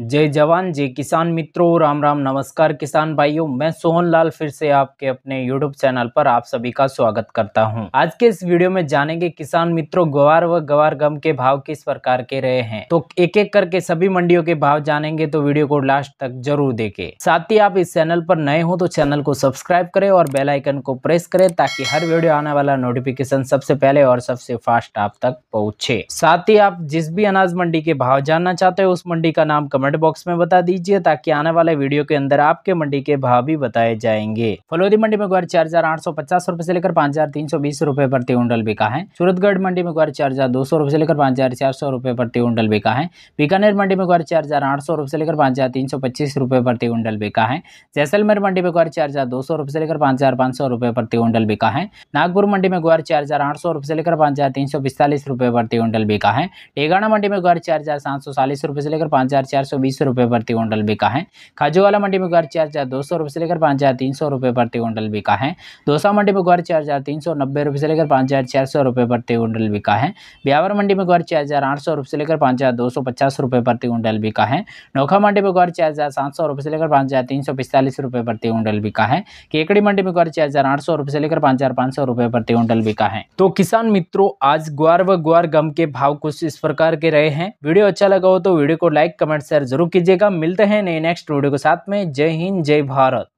जय जवान जय किसान मित्रों राम राम नमस्कार किसान भाइयों मैं सोहन लाल फिर से आपके अपने यूट्यूब चैनल पर आप सभी का स्वागत करता हूं आज के इस वीडियो में जानेंगे किसान मित्रों ग्वार व ग्वार गम के भाव किस प्रकार के रहे हैं तो एक एक करके सभी मंडियों के भाव जानेंगे तो वीडियो को लास्ट तक जरूर देखे साथ ही आप इस चैनल पर नए हो तो चैनल को सब्सक्राइब करे और बेलाइकन को प्रेस करे ताकि हर वीडियो आने वाला नोटिफिकेशन सबसे पहले और सबसे फास्ट आप तक पहुँचे साथ ही आप जिस भी अनाज मंडी के भाव जानना चाहते हो उस मंडी का नाम कमेंट कमेंट बॉक्स में बता दीजिए ताकि आने वाले वीडियो के अंदर आपके मंडी के भाव भी बताए जाएंगे फलोदी मंडी में ग्वार चार हजार आठ सौ पचास रूपए से लेकर पांच हजार तीन सौ बीस रूपए प्रति कुंटल बिका है सूरतगढ़ मंडी में ग्वार चार हजार दो सौ रूपये से लेकर पांच हजार चार सौ रूपये प्रति कुंटल बिका है बीकानेर मंडी में ग्वार चार हजार आठ सौ रूपये से लेकर पांच हजार तीन सौ पच्चीस रूपये प्रति कुंटल बिका है जैसलमेर मंडी में ग्वार चार हजार दो सौ रूपये से लेकर पांच हजार पांच सौ रूपये प्रति कुंटल बिका है नागपुर मंडी में ग्वार चार हजार आठ सौ रूपये से लेकर पांच हजार तीन सौ पिस्तालीस रूपये प्रति कुंटल बिका है टेगाना मंडी में ग्वार चार हजार सात सौ चालीस रूपये से लेकर पांच हजार चार सौ बीस रुपये प्रति क्विंटल बिका है खाजू वाला मंडी में ग्वार चार हजार दो सौ रुपये से लेकर पाँच हज़ार तीन सौ रुपये प्रति क्विंटल बिका है दोसा मंडी में ग्वार चार हज़ार तीन सौ नब्बे रुपये से लेकर पाँच हज़ार चार सौ रुपये प्रति क्विंटल बिका है ब्यावर मंडी में ग्वार चार हज़ार आठ सौ रुपये से लेकर पाँच हज़ार दो सौ पचास रुपये प्रति क्विंटल बिका है नौखा मंडी में ग्वार चार हज़ार सात सौ रुपये से लेकर पाँच हज़ार तीन सौ पैंतालीस रुपये प्रति क्विंटल बिका है केकड़ी मंडी में ग्वार चार हज़ार आठ सौ रुपये से लेकर पाँच हज़ार पाँच सौ रुपये प्रति क्विंटल बिका है तो किसान मित्रों आज ग्वार व ग्वार गम के भाव कुछ इस प्रकार के रहे हैं वीडियो अच्छा लगा हो तो वीडियो को लाइक कमेंट से शेयर जरूर कीजिएगा मिलते हैं नए नेक्स्ट वीडियो के साथ में जय हिंद जय भारत